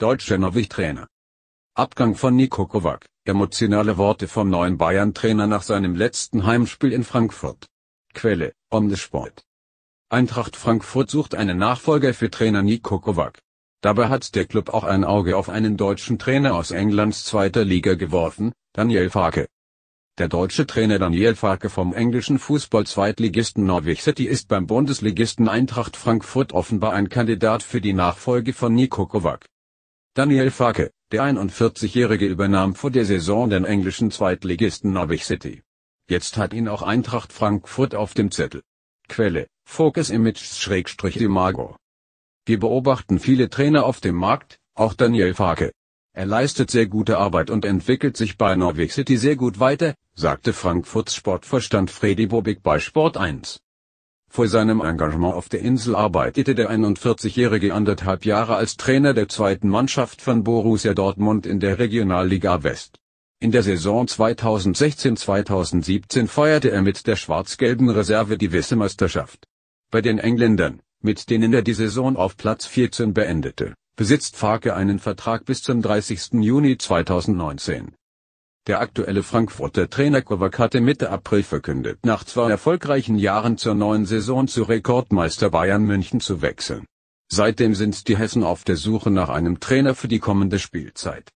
Deutscher Norwich-Trainer. Abgang von Niko Kovac, emotionale Worte vom neuen Bayern-Trainer nach seinem letzten Heimspiel in Frankfurt. Quelle, Omnisport. Eintracht Frankfurt sucht einen Nachfolger für Trainer Niko Kovac. Dabei hat der Club auch ein Auge auf einen deutschen Trainer aus Englands zweiter Liga geworfen, Daniel Farke. Der deutsche Trainer Daniel Farke vom englischen Fußball-Zweitligisten Norwich City ist beim Bundesligisten Eintracht Frankfurt offenbar ein Kandidat für die Nachfolge von Niko Kovac. Daniel Farke, der 41-Jährige übernahm vor der Saison den englischen Zweitligisten Norwich City. Jetzt hat ihn auch Eintracht Frankfurt auf dem Zettel. Quelle, Focus Images-Imago. Wir beobachten viele Trainer auf dem Markt, auch Daniel Farke. Er leistet sehr gute Arbeit und entwickelt sich bei Norwich City sehr gut weiter, sagte Frankfurts Sportverstand Freddy Bobig bei Sport 1. Vor seinem Engagement auf der Insel arbeitete der 41-Jährige anderthalb Jahre als Trainer der zweiten Mannschaft von Borussia Dortmund in der Regionalliga West. In der Saison 2016-2017 feierte er mit der schwarz-gelben Reserve die Wissemeisterschaft. Bei den Engländern, mit denen er die Saison auf Platz 14 beendete, besitzt Farke einen Vertrag bis zum 30. Juni 2019. Der aktuelle Frankfurter Trainer Kovac hatte Mitte April verkündet, nach zwei erfolgreichen Jahren zur neuen Saison zu Rekordmeister Bayern München zu wechseln. Seitdem sind die Hessen auf der Suche nach einem Trainer für die kommende Spielzeit